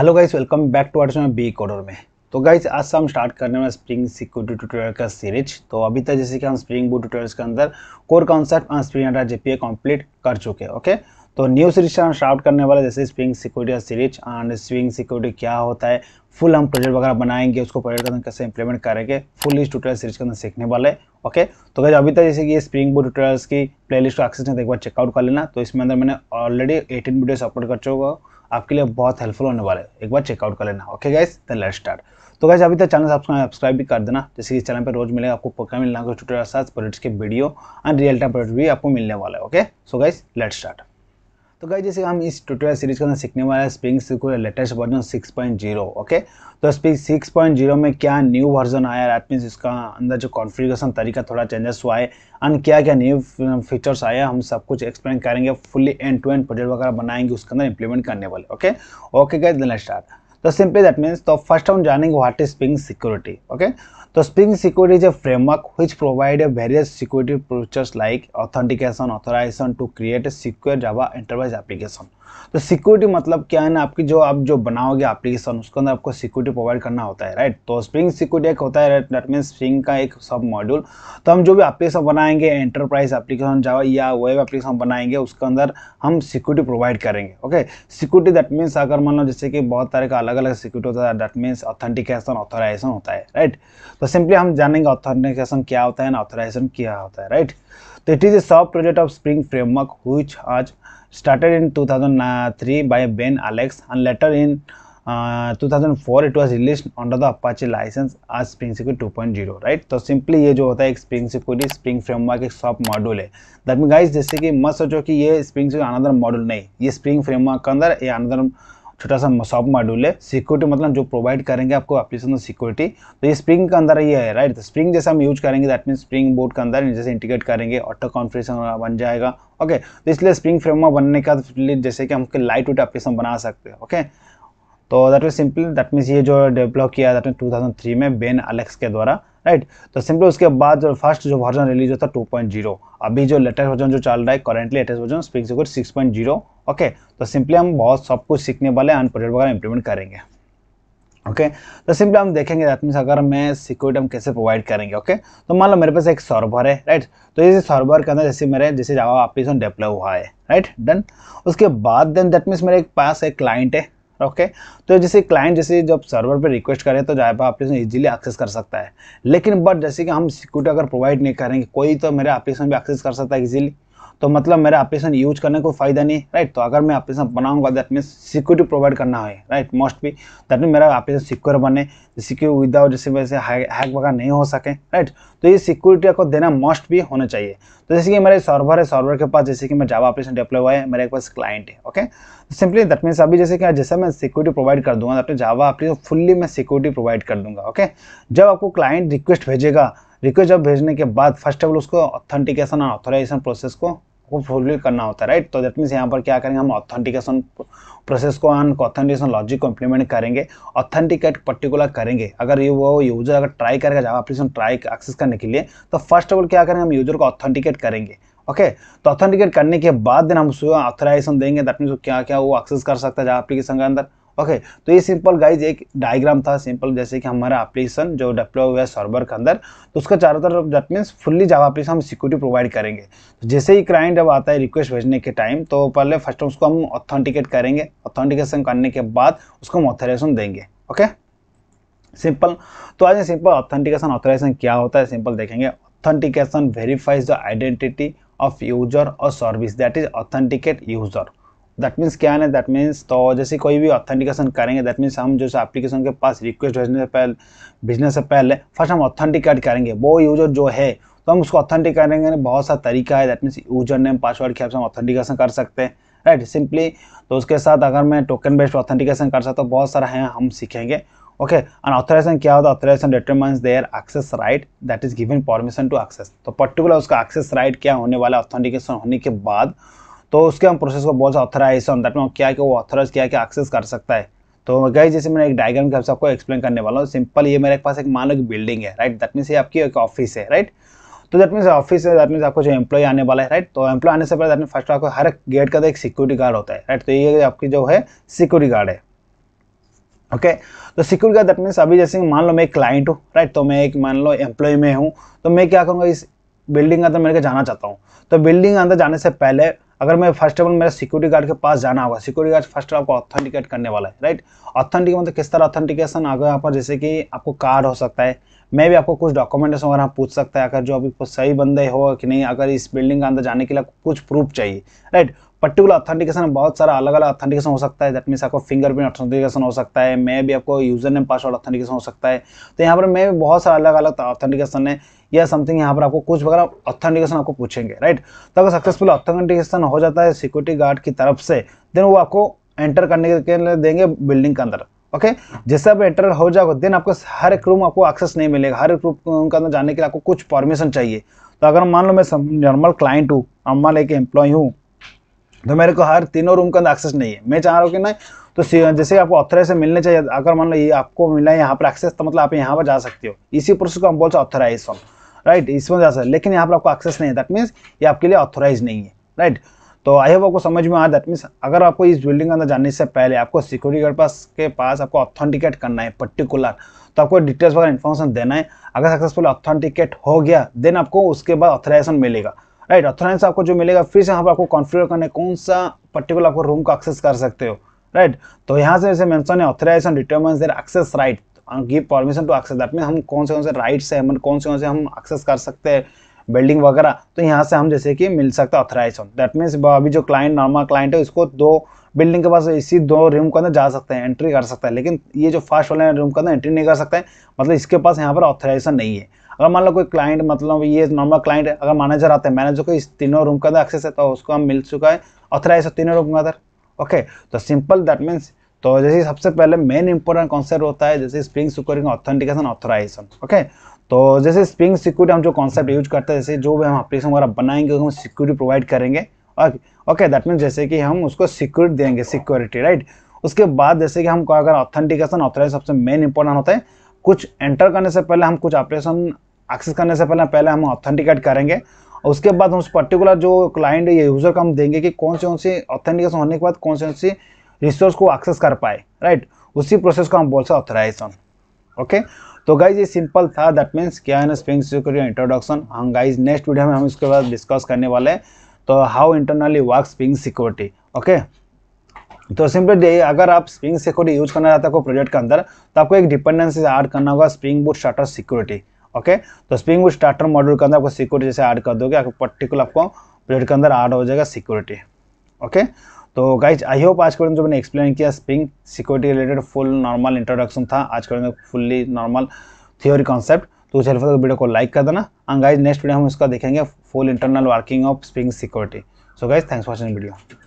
Hello guys welcome back to आर्ट में बी कॉर्डर में तो गाइस आज से हम स्टार्ट करने वाले स्प्रिंग सिक्योरिटी ट्यूटोरियल का सीरीज तो अभी तक जैसे कि हम स्प्रिंग बूट ट्यूटोरियल्स के अंदर कोर कॉन्सेप्ट और स्प्रिंग डाटा जेपीए कंप्लीट कर चुके हैं ओके तो न्यू सीरीज से हम स्टार्ट करने वाले जैसे spring security series and spring security क्या होता है फुल हम प्रोजेक्ट वगैरह बनाएंगे उसको प्रोजेक्ट के अंदर कैसे इंप्लीमेंट करेंगे फुल इस ट्यूटोरियल सीरीज के अंदर सीखने वाले ओके तो गाइज अभी तक जैसे कि स्प्रिंग बूट ट्यूटोरियल्स की प्लेलिस्ट को एक्सेस एक बार चेकआउट कर लेना तो इसमें अंदर मैंने ऑलरेडी एटीन वीडियोज अपलोड कर चुका हूँ आपके लिए बहुत हेल्पफुल होने वाले एक बार चेकआउट कर लेना okay guys then let start तो गाइस अभी तक चैनल सब्सक्राइब भी कर देना जैसे कि चैनल पर रोज मिलेगा आपको पक्का मिलना ट्यूटोरियल साथ प्रोडक्ट्स के video and real time product भी आपको मिलने वाला है okay so guys let start तो गाइस जैसे हम इस ट्यूटोरियल सीरीज के अंदर सीखने वाले हैं spring secure latest version 6.0 okay तो स्प्रिंग 6.0 में क्या न्यू वर्जन आया दैट मीन्स इसका अंदर जो कॉन्फ़िगरेशन तरीका थोड़ा चेंजेस हुआ है एंड क्या क्या न्यू फीचर्स आया हम सब कुछ एक्सप्लेन करेंगे fully end to end project वगैरह बनाएंगे उसके अंदर इंप्लीमेंट करने वाले okay okay guys let start तो सिंपली दैट मीन्स तो फर्स्ट ऑन जानेंगे what is spring security okay तो spring security is a framework which provide various security features like authentication authorization to create a secure Java enterprise application तो security मतलब क्या है ना आपकी जो आप जो बनाओगे एप्लीकेशन उसके अंदर आपको सिक्योरिटी प्रोवाइड करना होता है राइट तो स्प्रिंग सिक्योरिटी एक होता है राइट दैट मीन स्प्रिंग का एक सब मॉड्यूल तो हम जो भी एप्लीकेशन बनाएंगे एंटरप्राइज एप्लीकेशन जावा या वेब एप्लीकेशन बनाएंगे उसके अंदर हम सिक्योरिटी प्रोवाइड करेंगे ओके सिक्योरिटी दैट मीन्स अगर मान लो जैसे कि बहुत तरह का अलग अलग सिक्योरिटी होता है दैट मीन्स ऑथेंटिकेशन ऑथोराइजेशन होता है राइट तो सिंपली हम जानेंगे ऑथेंटिकेशन क्या होता है ना ऑथोराइजेशन क्या होता है राइट तो it is a soft project of spring framework which आज started in 2003 by Ben Alex and later in 2004 it was release under the Apache license आज स्प्रिंग सिक्योरिटी 2.0 राइट तो सिंपली ये जो होता है स्प्रिंग सिक्योरिटी स्प्रिंग फ्रेमवर्क एक soft module है that mean guys जैसे कि मत सोचो कि ये स्प्रिंग सिक्योरिटी अनदर मॉड्यूल नहीं ये स्प्रिंग फ्रेमवर्क के अंदर ये अनदर छोटा सा सब मॉड्यूल है सिक्योरिटी मतलब जो प्रोवाइड करेंगे आपको एप्लीकेशन सिक्योरिटी तो ये स्प्रिंग के अंदर ही है राइट स्प्रिंग जैसे हम यूज करेंगे दैट मीन स्प्रिंग बोर्ड के अंदर जैसे इंटीग्रेट करेंगे ऑटो कॉन्फ्रेशन बन जाएगा ओके तो इसलिए स्प्रिंग फ्रेमवर्क बनने का जैसे कि हम लाइट वेट एप्लीकेशन बना सकते हैं ओके तो that is simple that means ये जो डेवलप किया दैट मीन 2003 में बेन अलेक्स के द्वारा राइट तो सिंपल उसके बाद जो फर्स्ट जो वर्जन रिलीज होता है 2.0 अभी जो लेटेस्ट वर्जन जो चल रहा है currently latest version spring six point zero okay तो सिंपली हम बहुत सब कुछ सीखने वाले हैं प्रोजेक्ट वगैरह इंप्लीमेंट करेंगे ओके okay? तो सिंपली हम देखेंगे दैट मीन्स अगर मैं सिक्योरिटी हम कैसे प्रोवाइड करेंगे ओके okay? तो मान लो मेरे पास एक सर्वर है राइट तो ये सर्वर के अंदर जैसे मेरे जैसे जावा एप्लीकेशन डेवलप हुआ है राइट डन उसके बाद देन दैट मीन्स मेरे पास एक क्लाइंट है ओके तो जैसे क्लाइंट जैसे जब सर्वर पर रिक्वेस्ट करें तो जाए एप्लीकेशन इजीली एक्सेस कर सकता है लेकिन बट जैसे कि हम सिक्योरिटी अगर प्रोवाइड नहीं करेंगे कोई तो मेरे एप्लीकेशन भी एक्सेस कर सकता है इजीली तो मतलब मेरा एप्लीकेशन यूज करने को कोई फायदा नहीं राइट तो अगर मैं एप्लीकेशन बनाऊंगा दैट मीन सिक्योरिटी प्रोवाइड करना है राइट मस्ट भी दैट मीन मेरा एप्लीकेशन सिक्योर बने सिक्योर विदाउट जैसे वैसे हैक वगैरह नहीं हो सके राइट तो ये सिक्योरिटी को देना मस्ट भी होना चाहिए तो जैसे कि मेरे सर्वर है सर्वर के पास जैसे कि मैं जावा एप्लीकेशन डेवलप हुआ है मेरे पास क्लाइंट है ओके सिंपली दैट मीन्स अभी जैसे कि जैसे मैं सिक्योरिटी प्रोवाइड कर दूंगा दैट जावा एप्लीकेशन फुल्ली मैं सिक्योरिटी प्रोवाइड कर दूंगा ओके जब आपको क्लाइंट रिक्वेस्ट भेजेगा रिक्वेस्ट जब भेजने के बाद फर्स्ट ऑफ ऑल उसको ऑथेंटिकेशन और ऑथोराइजेशन प्रोसेस को को फुलफिल करना होता है राइट तो दैट मीन्स यहाँ पर क्या करेंगे हम ऑथेंटिकेशन प्रोसेस को हम ऑथेंटिकेशन लॉजिक को इंप्लीमेंट करेंगे ऑथेंटिकेट पर्टिकुलर करेंगे अगर ये वो यूजर अगर ट्राई करेगा जब एप्लीकेशन ट्राई एक्सेस करने के लिए तो फर्स्ट ऑफ ऑल क्या करेंगे हम यूजर को ऑथेंटिकेट करेंगे ओके तो ऑथेंटिकेट करने के बाद देन हम उसको ऑथराइजेशन देंगे दैट मीन्स क्या क्या वो एक्सेस कर सकता है जावा एप्लीकेशन के अंदर ओके तो ये सिंपल गाइज एक डायग्राम था सिंपल जैसे कि हमारा एप्लीकेशन जो डिप्लॉय हुआ है सर्वर के अंदर तो उसका चारों तरफ that means fully Java application हम सिक्योरिटी प्रोवाइड करेंगे तो जैसे ही क्लाइंट जब आता है रिक्वेस्ट भेजने के टाइम तो पहले फर्स्ट उसको हम ऑथेंटिकेट करेंगे ऑथेंटिकेशन करने के बाद उसको हम ऑथराइजेशन देंगे ओके सिंपल तो आज सिंपल ऑथेंटिकेशन ऑथराइजेशन क्या होता है सिंपल देखेंगे authentication verifies the identity of user और service that is authenticate user that means क्या है दैट मीन्स तो जैसे कोई भी ऑथेंटिकेशन करेंगे दैट मीन्स हम जो एप्लीकेशन के पास रिक्वेस्ट भेजने से पहले भेजने से पहले फर्स्ट हम ऑथेंटिकेट करेंगे वो यूजर जो है तो हम उसको ऑथेंटिक करेंगे बहुत सा तरीका है that means user name password के हम ऑथेंटिकेशन कर सकते हैं राइट right, सिंपली तो उसके साथ अगर मैं टोकन बेस्ड ऑथेंटिकेशन कर सकता हूँ तो बहुत सारा है हम सीखेंगे ओके एंड ऑथराइजेशन क्या होता है authorization determines their access right that is given permission to access तो पर्टिकुलर उसका एक्सेस राइट right क्या होने वाला ऑथेंटिकेशन होने के बाद तो उसके हम प्रोसेस को बोल सकते ऑथराइजेशन दैट मीन क्या क्या वो ऑथराइज क्या क्या एक्सेस कर सकता है तो गई जैसे मैंने एक डायग्राम के आपको एक्सप्लेन करने वाला हूँ सिंपल ये मेरे पास एक मान लो बिल्डिंग है राइट दैट मीन्स ये आपकी एक ऑफिस है राइट तो दैट मीन्स ऑफिस है दैट मीन्स आपको जो एम्प्लॉय आने वाला है राइट तो एम्प्लॉय आने से पहले दैट मीन फर्स्ट आपको हर गेट का एक सिक्योरिटी गार्ड होता है राइट तो ये आपकी जो है सिक्योरिटी गार्ड है ओके तो सिक्योरिटी गार्ड दैट मीन्स अभी जैसे मान लो मैं एक क्लाइंट हूँ राइट तो मैं एक मान लो एम्प्लॉय में हूँ तो मैं क्या करूँगा इस बिल्डिंग के अंदर मेरे को जाना चाहता हूँ तो बिल्डिंग के अंदर जाने से पहले अगर मैं फर्स्ट ऑफ ऑल मेरा सिक्योरिटी गार्ड के पास जाना होगा सिक्योरिटी गार्ड फर्स्ट आपको ऑथेंटिकेट करने वाला है राइट ऑथेंटिक मतलब किस तरह ऑथेंटिकेशन आगे यहाँ पर जैसे कि आपको कार्ड हो सकता है मैं भी आपको कुछ डॉक्यूमेंट्स वगैरह पूछ सकता है अगर जो अभी सही बंदे हो कि नहीं अगर इस बिल्डिंग के अंदर जाने के लिए कुछ प्रूफ चाहिए राइट पर्टिकुलर ऑथेंटिकेशन बहुत सारा अलग अलग ऑथेंटिकेशन हो सकता है दैट मीन्स आपको फिंगरप्रिंट ऑथेंटिकेशन हो सकता है मैं भी आपको यूजर नेम पासवर्ड ऑथेंटिकेशन हो सकता है तो यहाँ पर मैं भी बहुत सारा अलग अलग ऑथेंटिकेशन है या समथिंग यहाँ पर आपको कुछ वगैरह ऑथेंटिकेशन आपको पूछेंगे राइट तो अगर सक्सेसफुल ऑथेंटिकेशन हो जाता है सिक्योरिटी गार्ड की तरफ से देन वो आपको एंटर करने के लिए देंगे बिल्डिंग के अंदर ओके जैसे आप एंटर हो जाओगे देन आपको हर एक रूम आपको एक्सेस नहीं मिलेगा हर एक रूम के अंदर जाने के लिए आपको कुछ परमिशन चाहिए तो अगर मान लो मैं नॉर्मल क्लाइंट हूँ नॉर्मल एक एम्प्लॉय हूँ तो मेरे को हर तीनों रूम के अंदर एक्सेस नहीं है मैं चाह रहा हूँ कि ना तो जैसे आपको ऑथराइज से मिलने चाहिए अगर मान लो ये आपको मिला है यहाँ पर एक्सेस तो मतलब आप यहाँ पर जा सकते हो इसी प्रोसेस को हम बोलते हैं ऑथराइजेशन राइट इसमें जा सकते लेकिन यहाँ पर आपको एक्सेस नहीं है दैट मीन्स ये आपके लिए ऑथोराइज नहीं है राइट right? तो आई होप आपको समझ में आया दैट मीन्स अगर आपको इस बिल्डिंग के अंदर जाने से पहले आपको सिक्योरिटी गार्ड पास के पास आपको ऑथेंटिकेट करना है पर्टिकुलर तो आपको डिटेल्स वगैरह इन्फॉर्मेशन देना है अगर सक्सेसफुल ऑथेंटिकेट हो गया देन आपको उसके बाद ऑथराइजेशन मिलेगा राइट ऑथराइजेशन आपको जो मिलेगा फिर से यहाँ पर आपको कॉन्फिगर करना है कौन सा पर्टिकुलर आपको रूम को एक्सेस कर सकते हो राइट तो यहाँ से जैसे मेंशन है authorization determines their access right give permission to access that mean हम कौन से कौन से राइट्स है हम कौन से कौन से हम एक्सेस कर सकते हैं बिल्डिंग वगैरह तो यहाँ से हम जैसे कि मिल सकता है ऑथराइज दैट मीन्स अभी जो क्लाइंट नॉर्मल क्लाइंट है उसको दो बिल्डिंग के पास इसी दो रूम के अंदर जा सकते हैं एंट्री कर सकता है लेकिन ये जो फर्स्ट वाले रूम के अंदर एंट्री नहीं कर सकते हैं मतलब इसके पास यहाँ पर ऑथराइजेशन नहीं है अगर मान लो कोई क्लाइंट मतलब ये नॉर्मल क्लाइंट अगर मैनेजर आते हैं मैनेजर को इस तीनों रूम के अंदर एक्सेस है तो उसको हम मिल चुका है ऑथराइज तीनों रूम के अंदर ओके तो सिंपल दैट मीन्स तो जैसे सबसे पहले मेन इंपॉर्टेंट कॉन्सेप्ट होता है जैसे spring security authentication authorization okay तो जैसे स्प्रिंग सिक्योरिटी हम जो कॉन्सेप्ट यूज करते हैं जैसे जो भी हम एप्लीकेशन वगैरह बनाएंगे हम सिक्योरिटी प्रोवाइड करेंगे ओके दैट मीन जैसे कि हम उसको सिक्योरिटी देंगे सिक्योरिटी राइट उसके बाद जैसे कि हम अगर ऑथेंटिकेशन ऑथराइज सबसे मेन इंपॉर्टेंट होता है कुछ एंटर करने से पहले हम कुछ ऑपरेशन एक्सेस करने से पहले पहले हम ऑथेंटिकेट करेंगे और उसके बाद हम उस पर्टिकुलर जो क्लाइंट या यूज़र को हम देंगे कि कौन से कौन सी ऑथेंटिकेशन होने के बाद कौन से कौन सी रिसोर्स को एक्सेस कर पाए राइट उसी प्रोसेस को हम बोल सकते ऑथराइजेशन ओके तो गाइज ये सिंपल था दैट मीन्स क्या है ना स्प्रिंग सिक्योरिटी इंट्रोडक्शन हम गाइज नेक्स्ट वीडियो में हम इसके बाद डिस्कस करने वाले हैं तो how internally work spring security okay तो सिंपली अगर आप स्प्रिंग सिक्योरिटी यूज करना चाहते हो प्रोजेक्ट के अंदर तो आपको एक डिपेंडेंसी ऐड करना होगा spring boot starter security okay तो स्प्रिंग बुट स्टार्टर मॉड्यूल के अंदर आपको सिक्योरिटी जैसे ऐड कर दोगे आपको पर्टिकुलर आपको प्रोजेक्ट के अंदर ऐड हो जाएगा सिक्योरिटी ओके तो गाइज आई होप आज के जो मैंने एक्सप्लेन किया spring security related full normal introduction था आज के video fully normal theory concept तो उस हेल्प वीडियो को लाइक कर देना एंड गाइज नेक्स्ट वीडियो हम इसका देखेंगे full internal working of spring security so guys thanks for watching video